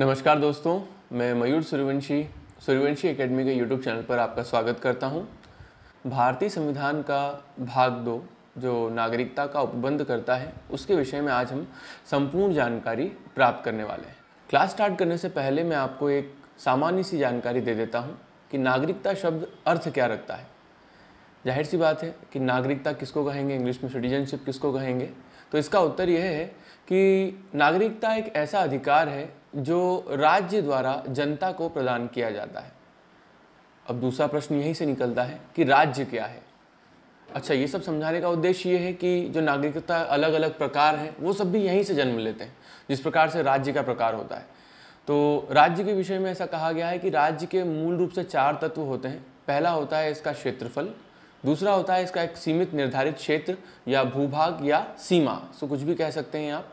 नमस्कार दोस्तों मैं मयूर सूर्यवंशी सूर्यवंशी एकेडमी के यूट्यूब चैनल पर आपका स्वागत करता हूं। भारतीय संविधान का भाग दो जो नागरिकता का उपबंध करता है उसके विषय में आज हम संपूर्ण जानकारी प्राप्त करने वाले हैं क्लास स्टार्ट करने से पहले मैं आपको एक सामान्य सी जानकारी दे देता हूँ कि नागरिकता शब्द अर्थ क्या रखता है जाहिर सी बात है कि नागरिकता किसको कहेंगे इंग्लिश में सिटीजनशिप किसको कहेंगे तो इसका उत्तर यह है कि नागरिकता एक ऐसा अधिकार है जो राज्य द्वारा जनता को प्रदान किया जाता है अब दूसरा प्रश्न यहीं से निकलता है कि राज्य क्या है अच्छा ये सब समझाने का उद्देश्य ये है कि जो नागरिकता अलग अलग प्रकार हैं वो सब भी यहीं से जन्म लेते हैं जिस प्रकार से राज्य का प्रकार होता है तो राज्य के विषय में ऐसा कहा गया है कि राज्य के मूल रूप से चार तत्व होते हैं पहला होता है इसका क्षेत्रफल दूसरा होता है इसका एक सीमित निर्धारित क्षेत्र या भूभाग या सीमा सो कुछ भी कह सकते हैं आप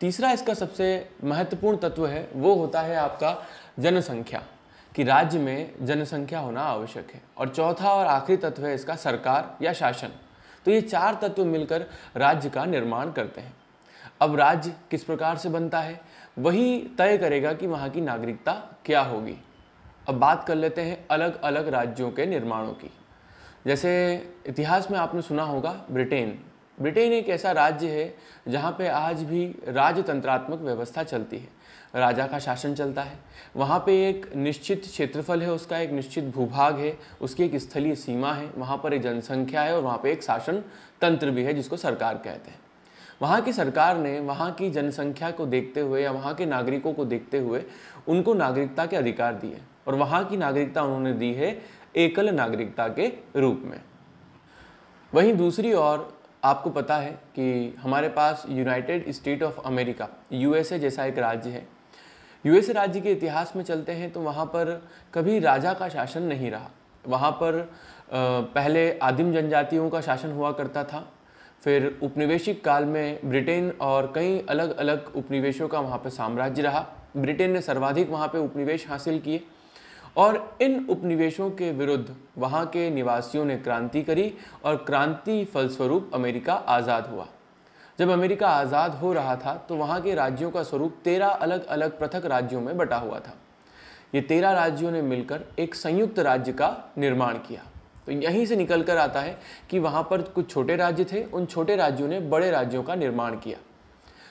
तीसरा इसका सबसे महत्वपूर्ण तत्व है वो होता है आपका जनसंख्या कि राज्य में जनसंख्या होना आवश्यक है और चौथा और आखिरी तत्व है इसका सरकार या शासन तो ये चार तत्व मिलकर राज्य का निर्माण करते हैं अब राज्य किस प्रकार से बनता है वही तय करेगा कि वहाँ की नागरिकता क्या होगी अब बात कर लेते हैं अलग अलग राज्यों के निर्माणों की जैसे इतिहास में आपने सुना होगा ब्रिटेन ब्रिटेन एक ऐसा राज्य है जहाँ पे आज भी राजतंत्रात्मक व्यवस्था चलती है राजा का शासन चलता है वहाँ पे एक निश्चित क्षेत्रफल है उसका एक निश्चित भूभाग है उसकी एक स्थलीय सीमा है वहाँ पर एक जनसंख्या है और वहाँ पे एक शासन तंत्र भी है जिसको सरकार कहते हैं वहाँ की सरकार ने वहाँ की जनसंख्या को देखते हुए या वहाँ के नागरिकों को देखते हुए उनको नागरिकता के अधिकार दिए और वहाँ की नागरिकता उन्होंने दी है एकल नागरिकता के रूप में वहीं दूसरी ओर आपको पता है कि हमारे पास United State of America USA जैसा एक राज्य है यूएसए राज्य के इतिहास में चलते हैं तो वहाँ पर कभी राजा का शासन नहीं रहा वहाँ पर पहले आदिम जनजातियों का शासन हुआ करता था फिर उपनिवेशिक काल में ब्रिटेन और कई अलग अलग उपनिवेशों का वहाँ पर साम्राज्य रहा ब्रिटेन ने सर्वाधिक वहाँ पर उपनिवेश हासिल किए और इन उपनिवेशों के विरुद्ध वहाँ के निवासियों ने क्रांति करी और क्रांति फलस्वरूप अमेरिका आज़ाद हुआ जब अमेरिका आज़ाद हो रहा था तो वहाँ के राज्यों का स्वरूप तेरह अलग अलग पृथक राज्यों में बटा हुआ था ये तेरह राज्यों ने मिलकर एक संयुक्त राज्य का निर्माण किया तो यहीं से निकल कर आता है कि वहाँ पर कुछ छोटे राज्य थे उन छोटे राज्यों ने बड़े राज्यों का निर्माण किया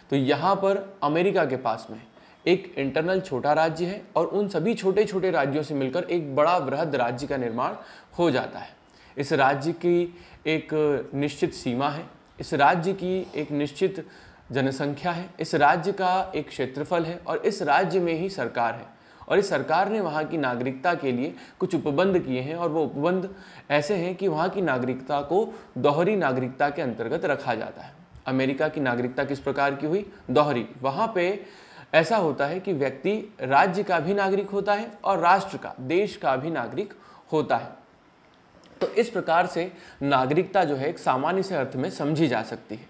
तो यहाँ पर अमेरिका के पास में एक इंटरनल छोटा राज्य है और उन सभी छोटे छोटे राज्यों से मिलकर एक बड़ा वृहद राज्य का निर्माण हो जाता है इस राज्य की एक निश्चित सीमा है इस राज्य की एक निश्चित जनसंख्या है इस राज्य का एक क्षेत्रफल है और इस राज्य में ही सरकार है और इस सरकार ने वहाँ की नागरिकता के लिए कुछ उपबंध किए हैं और वो उपबंध ऐसे हैं कि वहाँ की नागरिकता को दोहरी नागरिकता के अंतर्गत रखा जाता है अमेरिका की नागरिकता किस प्रकार की हुई दोहरी वहाँ पे ऐसा होता है कि व्यक्ति राज्य का भी नागरिक होता है और राष्ट्र का देश का भी नागरिक होता है तो इस प्रकार से नागरिकता जो है एक सामान्य से अर्थ में समझी जा सकती है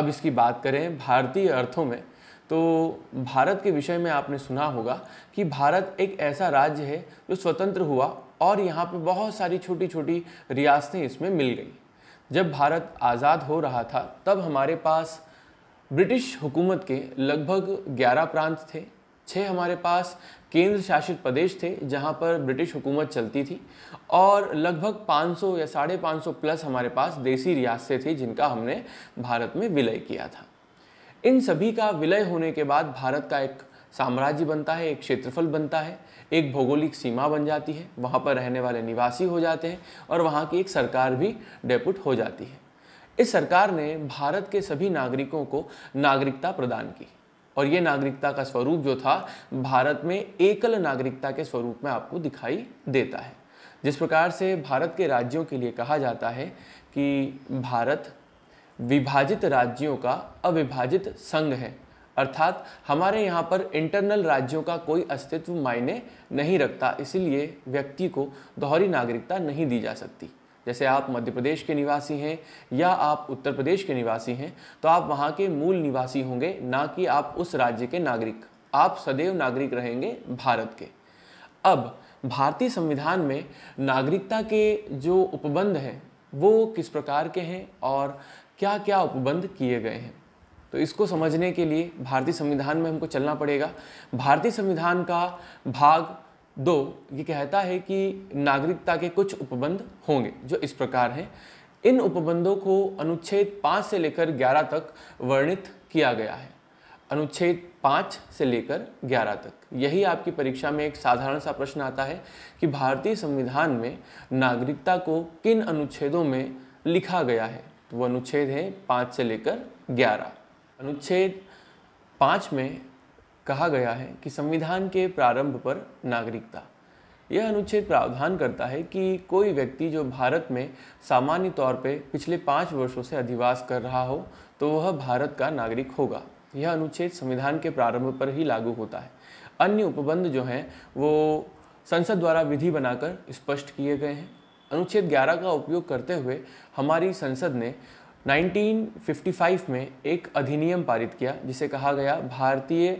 अब इसकी बात करें भारतीय अर्थों में तो भारत के विषय में आपने सुना होगा कि भारत एक ऐसा राज्य है जो स्वतंत्र हुआ और यहाँ पर बहुत सारी छोटी छोटी रियासतें इसमें मिल गई जब भारत आज़ाद हो रहा था तब हमारे पास ब्रिटिश हुकूमत के लगभग 11 प्रांत थे छः हमारे पास केंद्र शासित प्रदेश थे जहाँ पर ब्रिटिश हुकूमत चलती थी और लगभग 500 या साढ़े पाँच प्लस हमारे पास देसी रियासतें थी जिनका हमने भारत में विलय किया था इन सभी का विलय होने के बाद भारत का एक साम्राज्य बनता है एक क्षेत्रफल बनता है एक भौगोलिक सीमा बन जाती है वहाँ पर रहने वाले निवासी हो जाते हैं और वहाँ की एक सरकार भी डेपुट हो जाती है इस सरकार ने भारत के सभी नागरिकों को नागरिकता प्रदान की और ये नागरिकता का स्वरूप जो था भारत में एकल नागरिकता के स्वरूप में आपको दिखाई देता है जिस प्रकार से भारत के राज्यों के लिए कहा जाता है कि भारत विभाजित राज्यों का अविभाजित संघ है अर्थात हमारे यहाँ पर इंटरनल राज्यों का कोई अस्तित्व मायने नहीं रखता इसीलिए व्यक्ति को दोहरी नागरिकता नहीं दी जा सकती जैसे आप मध्य प्रदेश के निवासी हैं या आप उत्तर प्रदेश के निवासी हैं तो आप वहाँ के मूल निवासी होंगे ना कि आप उस राज्य के नागरिक आप सदैव नागरिक रहेंगे भारत के अब भारतीय संविधान में नागरिकता के जो उपबंध हैं वो किस प्रकार के हैं और क्या क्या उपबंध किए गए हैं तो इसको समझने के लिए भारतीय संविधान में हमको चलना पड़ेगा भारतीय संविधान का भाग दो ये कहता है कि नागरिकता के कुछ उपबंध होंगे जो इस प्रकार हैं इन उपबंधों को अनुच्छेद पाँच से लेकर ग्यारह तक वर्णित किया गया है अनुच्छेद पाँच से लेकर ग्यारह तक यही आपकी परीक्षा में एक साधारण सा प्रश्न आता है कि भारतीय संविधान में नागरिकता को किन अनुच्छेदों में लिखा गया है तो वो अनुच्छेद है पाँच से लेकर ग्यारह अनुच्छेद पाँच में कहा गया है कि संविधान के प्रारंभ पर नागरिकता यह अनुच्छेद प्रावधान करता है कि कोई व्यक्ति जो भारत में सामान्य तौर पर पिछले पाँच वर्षों से अधिवास कर रहा हो तो वह भारत का नागरिक होगा यह अनुच्छेद संविधान के प्रारंभ पर ही लागू होता है अन्य उपबंध जो हैं वो संसद द्वारा विधि बनाकर स्पष्ट किए गए हैं अनुच्छेद 11 का उपयोग करते हुए हमारी संसद ने 1955 में एक अधिनियम पारित किया जिसे कहा गया भारतीय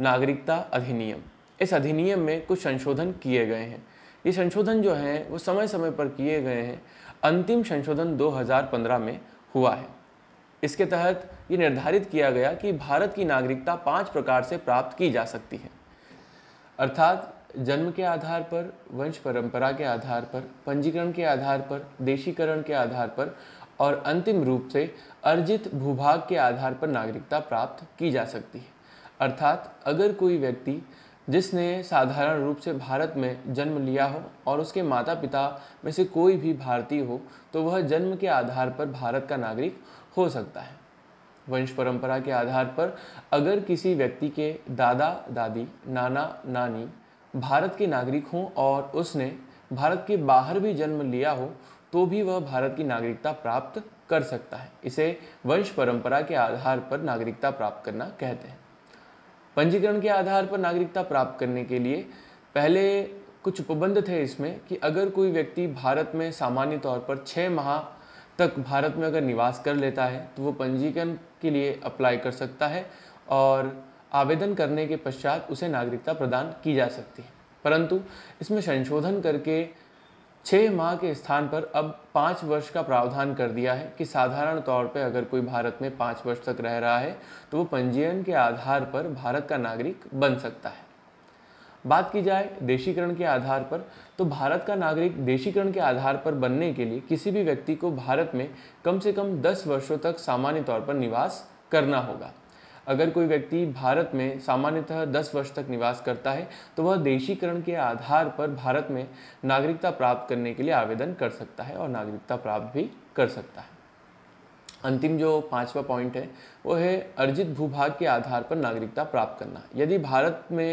नागरिकता अधिनियम इस अधिनियम में कुछ संशोधन किए गए हैं ये संशोधन जो हैं वो समय समय पर किए गए हैं अंतिम संशोधन 2015 में हुआ है इसके तहत ये निर्धारित किया गया कि भारत की नागरिकता पांच प्रकार से प्राप्त की जा सकती है अर्थात जन्म के आधार पर वंश परंपरा के आधार पर पंजीकरण के आधार पर देशीकरण के आधार पर और अंतिम रूप से अर्जित भूभाग के आधार पर नागरिकता प्राप्त की जा सकती है अर्थात अगर कोई व्यक्ति जिसने साधारण रूप से भारत में जन्म लिया हो और उसके माता पिता में से कोई भी भारतीय हो तो वह जन्म के आधार पर भारत का नागरिक हो सकता है वंश परंपरा के आधार पर अगर किसी व्यक्ति के दादा दादी नाना नानी भारत के नागरिक हों और उसने भारत के बाहर भी जन्म लिया हो तो भी वह भारत की नागरिकता प्राप्त कर सकता है इसे वंश परंपरा के आधार पर नागरिकता प्राप्त करना कहते हैं पंजीकरण के आधार पर नागरिकता प्राप्त करने के लिए पहले कुछ उपबंध थे इसमें कि अगर कोई व्यक्ति भारत में सामान्य तौर पर छः माह तक भारत में अगर निवास कर लेता है तो वो पंजीकरण के लिए अप्लाई कर सकता है और आवेदन करने के पश्चात उसे नागरिकता प्रदान की जा सकती है परंतु इसमें संशोधन करके छः माह के स्थान पर अब पाँच वर्ष का प्रावधान कर दिया है कि साधारण तौर पर अगर कोई भारत में पाँच वर्ष तक रह रहा है तो वो पंजीयन के आधार पर भारत का नागरिक बन सकता है बात की जाए देशीकरण के आधार पर तो भारत का नागरिक देशीकरण के आधार पर बनने के लिए किसी भी व्यक्ति को भारत में कम से कम 10 वर्षों तक सामान्य तौर पर निवास करना होगा अगर कोई व्यक्ति भारत में सामान्यतः 10 वर्ष तक निवास करता है तो वह देशीकरण के आधार पर भारत में नागरिकता प्राप्त करने के लिए आवेदन कर सकता है और नागरिकता प्राप्त भी कर सकता है अंतिम जो पांचवा पॉइंट है वो है अर्जित भूभाग के आधार पर नागरिकता प्राप्त करना यदि भारत में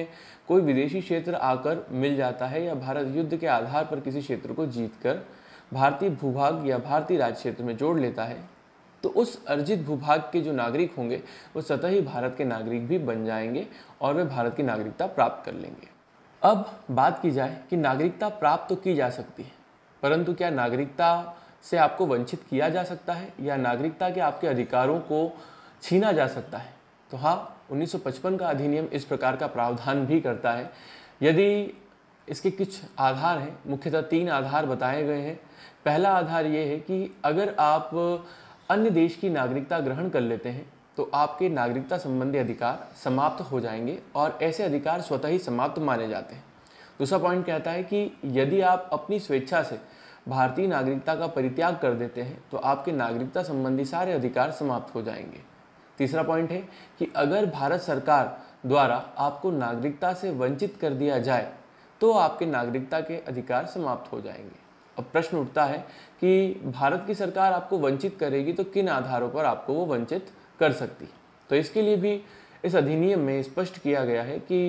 कोई विदेशी क्षेत्र आकर मिल जाता है या भारत युद्ध के आधार पर किसी क्षेत्र को जीत कर भारतीय भूभाग या भारतीय राज्य क्षेत्र में जोड़ लेता है तो उस अर्जित भूभाग के जो नागरिक होंगे वो स्वतः ही भारत के नागरिक भी बन जाएंगे और वे भारत की नागरिकता प्राप्त कर लेंगे अब बात की जाए कि नागरिकता प्राप्त तो की जा सकती है परंतु क्या नागरिकता से आपको वंचित किया जा सकता है या नागरिकता के आपके अधिकारों को छीना जा सकता है तो हाँ 1955 का अधिनियम इस प्रकार का प्रावधान भी करता है यदि इसके कुछ आधार हैं मुख्यतः तीन आधार बताए गए हैं पहला आधार ये है कि अगर आप अन्य देश की नागरिकता ग्रहण कर लेते हैं तो आपके नागरिकता संबंधी अधिकार समाप्त हो जाएंगे और ऐसे अधिकार स्वतः ही समाप्त माने जाते हैं दूसरा पॉइंट कहता है कि यदि आप अपनी स्वेच्छा से भारतीय नागरिकता का परित्याग कर देते हैं तो आपके नागरिकता संबंधी सारे अधिकार समाप्त हो जाएंगे तीसरा पॉइंट है कि अगर भारत सरकार द्वारा आपको नागरिकता से वंचित कर दिया जाए तो आपके नागरिकता के अधिकार समाप्त हो जाएंगे अब प्रश्न उठता है कि भारत की सरकार आपको वंचित करेगी तो किन आधारों पर आपको वो वंचित कर सकती है तो इसके लिए भी इस अधिनियम में स्पष्ट किया गया है कि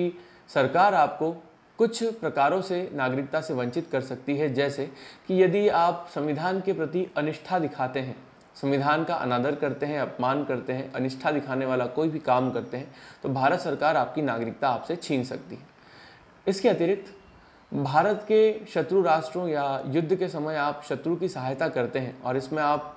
सरकार आपको कुछ प्रकारों से नागरिकता से वंचित कर सकती है जैसे कि यदि आप संविधान के प्रति अनिष्ठा दिखाते हैं संविधान का अनादर करते हैं अपमान करते हैं अनिष्ठा दिखाने वाला कोई भी काम करते हैं तो भारत सरकार आपकी नागरिकता आपसे छीन सकती है इसके अतिरिक्त भारत के शत्रु राष्ट्रों या युद्ध के समय आप शत्रु की सहायता करते हैं और इसमें आप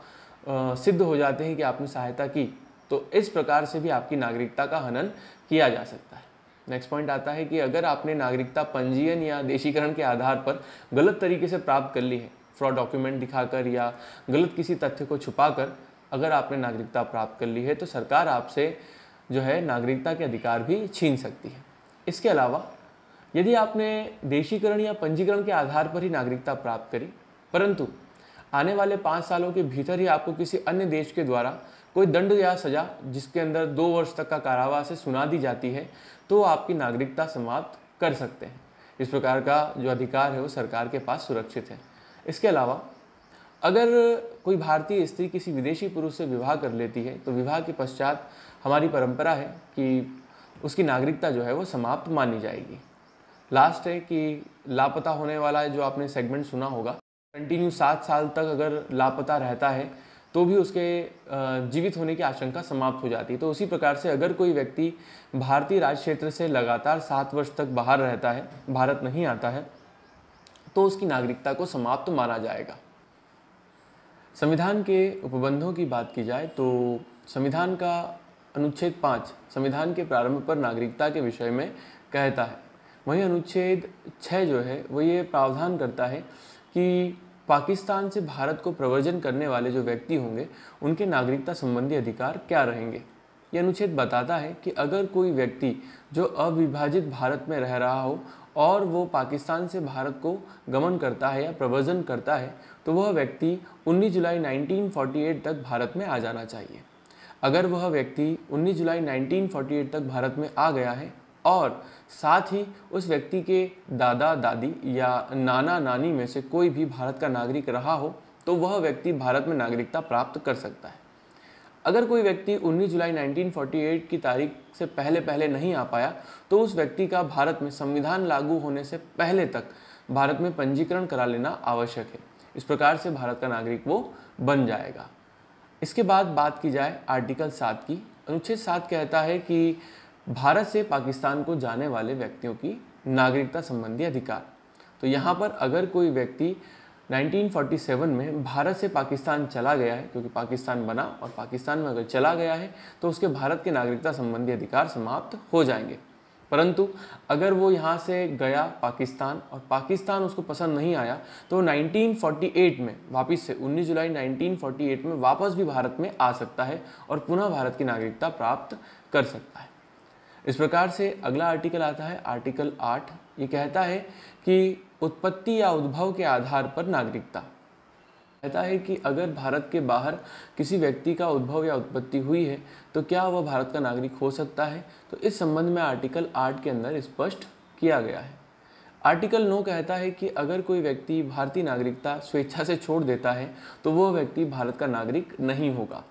सिद्ध हो जाते हैं कि आपने सहायता की तो इस प्रकार से भी आपकी नागरिकता का हनन किया जा सकता है नेक्स्ट पॉइंट आता है कि अगर आपने नागरिकता पंजीयन या देशीकरण के आधार पर गलत तरीके से प्राप्त कर ली है फ्रॉड डॉक्यूमेंट दिखाकर या गलत किसी तथ्य को छुपाकर अगर आपने नागरिकता प्राप्त कर ली है तो सरकार आपसे जो है नागरिकता के अधिकार भी छीन सकती है इसके अलावा यदि आपने देशीकरण या पंजीकरण के आधार पर ही नागरिकता प्राप्त करी परंतु आने वाले पाँच सालों के भीतर ही आपको किसी अन्य देश के द्वारा कोई दंड या सज़ा जिसके अंदर दो वर्ष तक का कारावास से सुना दी जाती है तो आपकी नागरिकता समाप्त कर सकते हैं इस प्रकार का जो अधिकार है वो सरकार के पास सुरक्षित है इसके अलावा अगर कोई भारतीय स्त्री किसी विदेशी पुरुष से विवाह कर लेती है तो विवाह के पश्चात हमारी परंपरा है कि उसकी नागरिकता जो है वो समाप्त मानी जाएगी लास्ट है कि लापता होने वाला जो आपने सेगमेंट सुना होगा कंटिन्यू सात साल तक अगर लापता रहता है तो भी उसके जीवित होने की आशंका समाप्त हो जाती है तो उसी प्रकार से अगर कोई व्यक्ति भारतीय राज क्षेत्र से लगातार सात वर्ष तक बाहर रहता है भारत नहीं आता है तो उसकी नागरिकता को समाप्त तो माना जाएगा संविधान के उपबंधों की बात की जाए तो संविधान का अनुच्छेद पाँच संविधान के प्रारंभ पर नागरिकता के विषय में कहता है वहीं अनुच्छेद छः जो है वो ये प्रावधान करता है कि पाकिस्तान से भारत को प्रवर्जन करने वाले जो व्यक्ति होंगे उनके नागरिकता संबंधी अधिकार क्या रहेंगे ये अनुच्छेद बताता है कि अगर कोई व्यक्ति जो अविभाजित भारत में रह रहा हो और वो पाकिस्तान से भारत को गमन करता है या प्रवर्जन करता है तो वह व्यक्ति 19 जुलाई 1948 तक भारत में आ जाना चाहिए अगर वह व्यक्ति 19 जुलाई 1948 तक भारत में आ गया है और साथ ही उस व्यक्ति के दादा दादी या नाना नानी में से कोई भी भारत का नागरिक रहा हो तो वह व्यक्ति भारत में नागरिकता प्राप्त कर सकता है अगर कोई व्यक्ति 19 जुलाई 1948 की तारीख से पहले पहले नहीं आ पाया तो उस व्यक्ति का भारत में संविधान लागू होने से पहले तक भारत में पंजीकरण करा लेना आवश्यक है इस प्रकार से भारत का नागरिक वो बन जाएगा इसके बाद बात की जाए आर्टिकल सात की अनुच्छेद सात कहता है कि भारत से पाकिस्तान को जाने वाले व्यक्तियों की नागरिकता संबंधी अधिकार तो यहाँ पर अगर कोई व्यक्ति 1947 में भारत से पाकिस्तान चला गया है क्योंकि पाकिस्तान बना और पाकिस्तान में अगर चला गया है तो उसके भारत के नागरिकता संबंधी अधिकार समाप्त हो जाएंगे परंतु अगर वो यहाँ से गया पाकिस्तान और पाकिस्तान उसको पसंद नहीं आया तो 1948 में वापस से 19 जुलाई 1948 में वापस भी भारत में आ सकता है और पुनः भारत की नागरिकता प्राप्त कर सकता है इस प्रकार से अगला आर्टिकल आता है आर्टिकल आठ ये कहता है कि उत्पत्ति या उद्भव के आधार पर नागरिकता कहता है कि अगर भारत के बाहर किसी व्यक्ति का उद्भव या उत्पत्ति हुई है तो क्या वह भारत का नागरिक हो सकता है तो इस संबंध में आर्टिकल आठ के अंदर स्पष्ट किया गया है आर्टिकल नौ कहता है कि अगर कोई व्यक्ति भारतीय नागरिकता स्वेच्छा से छोड़ देता है तो वह व्यक्ति भारत का नागरिक नहीं होगा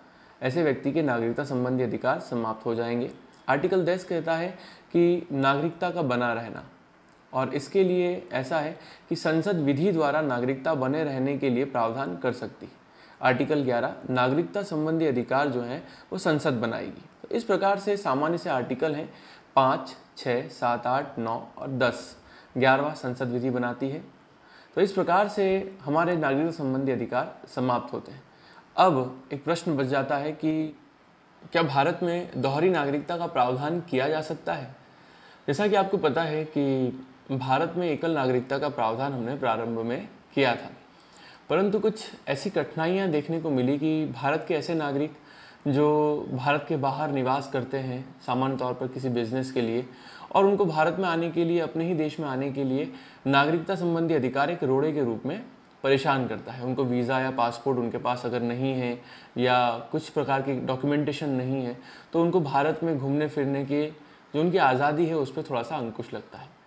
ऐसे व्यक्ति के नागरिकता संबंधी अधिकार समाप्त हो जाएंगे आर्टिकल दस कहता है कि नागरिकता का बना रहना और इसके लिए ऐसा है कि संसद विधि द्वारा नागरिकता बने रहने के लिए प्रावधान कर सकती आर्टिकल 11 नागरिकता संबंधी अधिकार जो हैं वो संसद बनाएगी तो इस प्रकार से सामान्य से आर्टिकल हैं पाँच छः सात आठ नौ और दस ग्यारहवा संसद विधि बनाती है तो इस प्रकार से हमारे नागरिकता संबंधी अधिकार समाप्त होते हैं अब एक प्रश्न बच जाता है कि क्या भारत में दोहरी नागरिकता का प्रावधान किया जा सकता है जैसा कि आपको पता है कि भारत में एकल नागरिकता का प्रावधान हमने प्रारंभ में किया था परंतु कुछ ऐसी कठिनाइयाँ देखने को मिली कि भारत के ऐसे नागरिक जो भारत के बाहर निवास करते हैं सामान्य तौर पर किसी बिजनेस के लिए और उनको भारत में आने के लिए अपने ही देश में आने के लिए नागरिकता संबंधी अधिकार एक रोड़े के रूप में परेशान करता है उनको वीज़ा या पासपोर्ट उनके पास अगर नहीं है या कुछ प्रकार की डॉक्यूमेंटेशन नहीं है तो उनको भारत में घूमने फिरने की जो उनकी आज़ादी है उस पर थोड़ा सा अंकुश लगता है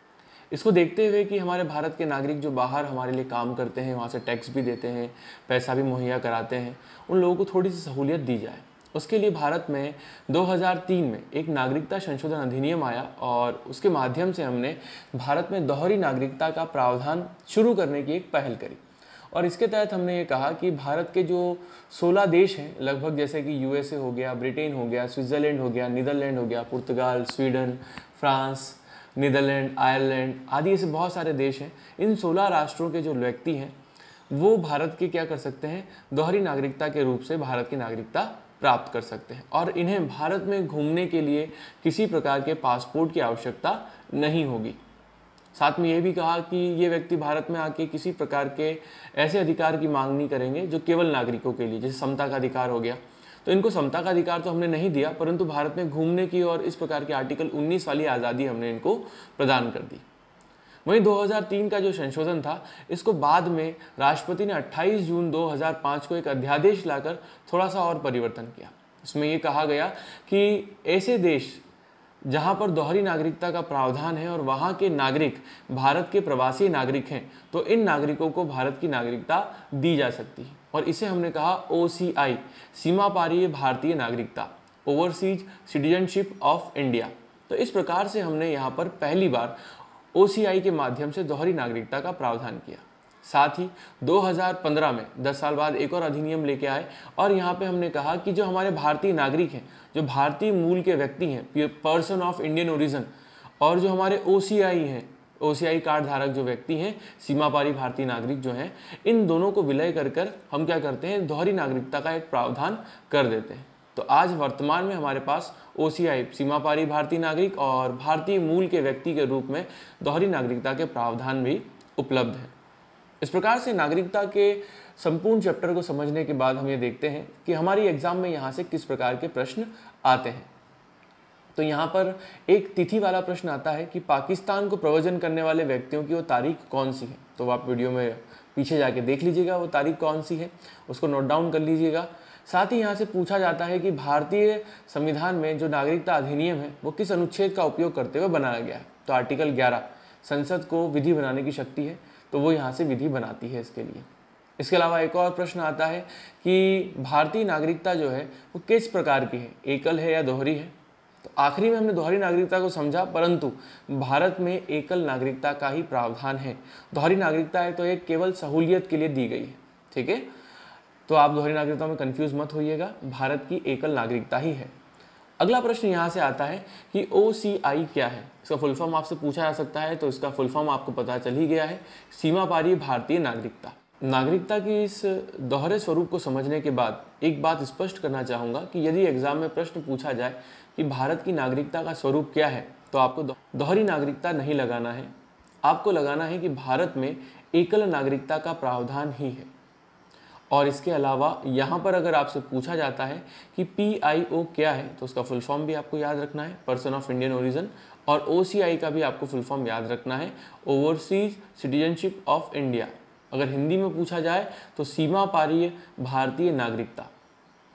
इसको देखते हुए कि हमारे भारत के नागरिक जो बाहर हमारे लिए काम करते हैं वहाँ से टैक्स भी देते हैं पैसा भी मुहैया कराते हैं उन लोगों को थोड़ी सी सहूलियत दी जाए उसके लिए भारत में 2003 में एक नागरिकता संशोधन अधिनियम आया और उसके माध्यम से हमने भारत में दोहरी नागरिकता का प्रावधान शुरू करने की एक पहल करी और इसके तहत हमने ये कहा कि भारत के जो 16 देश हैं लगभग जैसे कि यूएसए हो गया ब्रिटेन हो गया स्विट्ज़रलैंड हो गया नीदरलैंड हो गया पुर्तगाल स्वीडन फ्रांस नीदरलैंड आयरलैंड आदि ऐसे बहुत सारे देश हैं इन सोलह राष्ट्रों के जो व्यक्ति हैं वो भारत के क्या कर सकते हैं दोहरी नागरिकता के रूप से भारत की नागरिकता प्राप्त कर सकते हैं और इन्हें भारत में घूमने के लिए किसी प्रकार के पासपोर्ट की आवश्यकता नहीं होगी साथ में ये भी कहा कि ये व्यक्ति भारत में आके किसी प्रकार के ऐसे अधिकार की मांग नहीं करेंगे जो केवल नागरिकों के लिए जैसे समता का अधिकार हो गया तो इनको समता का अधिकार तो हमने नहीं दिया परंतु भारत में घूमने की और इस प्रकार की आर्टिकल 19 वाली आज़ादी हमने इनको प्रदान कर दी वहीं 2003 का जो संशोधन था इसको बाद में राष्ट्रपति ने 28 जून 2005 को एक अध्यादेश लाकर थोड़ा सा और परिवर्तन किया इसमें ये कहा गया कि ऐसे देश जहां पर दोहरी नागरिकता का प्रावधान है और वहां के नागरिक भारत के प्रवासी नागरिक हैं तो इन नागरिकों को भारत की नागरिकता दी जा सकती है और इसे हमने कहा ओ सीमा पारीय भारतीय नागरिकता ओवरसीज सिटीजनशिप ऑफ इंडिया तो इस प्रकार से हमने यहाँ पर पहली बार ओ के माध्यम से दोहरी नागरिकता का प्रावधान किया साथ ही 2015 में 10 साल बाद एक और अधिनियम लेके आए और यहाँ पे हमने कहा कि जो हमारे भारतीय नागरिक हैं जो भारतीय मूल के व्यक्ति हैं पर्सन ऑफ इंडियन ओरिजन और जो हमारे ओ हैं ओ कार्ड धारक जो व्यक्ति हैं सीमापारी भारतीय नागरिक जो हैं इन दोनों को विलय कर कर हम क्या करते हैं दोहरी नागरिकता का एक प्रावधान कर देते हैं तो आज वर्तमान में हमारे पास ओ सीमापारी भारतीय नागरिक और भारतीय मूल के व्यक्ति के रूप में दोहरी नागरिकता के प्रावधान भी उपलब्ध हैं इस प्रकार से नागरिकता के संपूर्ण चैप्टर को समझने के बाद हम ये देखते हैं कि हमारी एग्जाम में यहाँ से किस प्रकार के प्रश्न आते हैं तो यहाँ पर एक तिथि वाला प्रश्न आता है कि पाकिस्तान को प्रवचन करने वाले व्यक्तियों की वो तारीख कौन सी है तो आप वीडियो में पीछे जाके देख लीजिएगा वो तारीख कौन सी है उसको नोट डाउन कर लीजिएगा साथ ही यहाँ से पूछा जाता है कि भारतीय संविधान में जो नागरिकता अधिनियम है वो किस अनुच्छेद का उपयोग करते हुए बनाया गया है तो आर्टिकल ग्यारह संसद को विधि बनाने की शक्ति है तो वो यहाँ से विधि बनाती है इसके लिए इसके अलावा एक और प्रश्न आता है कि भारतीय नागरिकता जो है वो किस प्रकार की है एकल है या दोहरी है तो आखिरी में हमने दोहरी नागरिकता को समझा परंतु भारत में एकल नागरिकता का ही प्रावधान है दोहरी नागरिकता है तो ये केवल सहूलियत के लिए दी गई है ठीक है तो आप दोहरी नागरिकता में कन्फ्यूज मत होइएगा भारत की एकल नागरिकता ही है अगला प्रश्न यहाँ से आता है कि ओ क्या है इसका फुल फॉर्म आपसे पूछा जा सकता है तो इसका फुल फॉर्म आपको पता चल ही गया है सीमा पारी भारतीय नागरिकता नागरिकता के इस दोहरे स्वरूप को समझने के बाद एक बात स्पष्ट करना चाहूँगा कि यदि एग्जाम में प्रश्न पूछा जाए कि भारत की नागरिकता का स्वरूप क्या है तो आपको दोहरी नागरिकता नहीं लगाना है आपको लगाना है कि भारत में एकल नागरिकता का प्रावधान ही है और इसके अलावा यहाँ पर अगर आपसे पूछा जाता है कि पी क्या है तो उसका फुल फॉर्म भी आपको याद रखना है पर्सन ऑफ इंडियन ओरिजन और ओ का भी आपको फुल फॉर्म याद रखना है ओवरसीज सिटीजनशिप ऑफ इंडिया अगर हिंदी में पूछा जाए तो सीमा पारीय भारतीय नागरिकता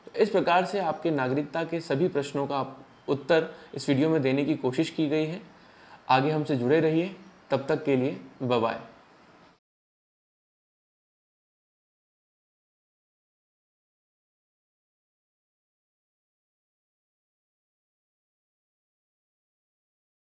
तो इस प्रकार से आपके नागरिकता के सभी प्रश्नों का उत्तर इस वीडियो में देने की कोशिश की गई है आगे हमसे जुड़े रहिए तब तक के लिए बाय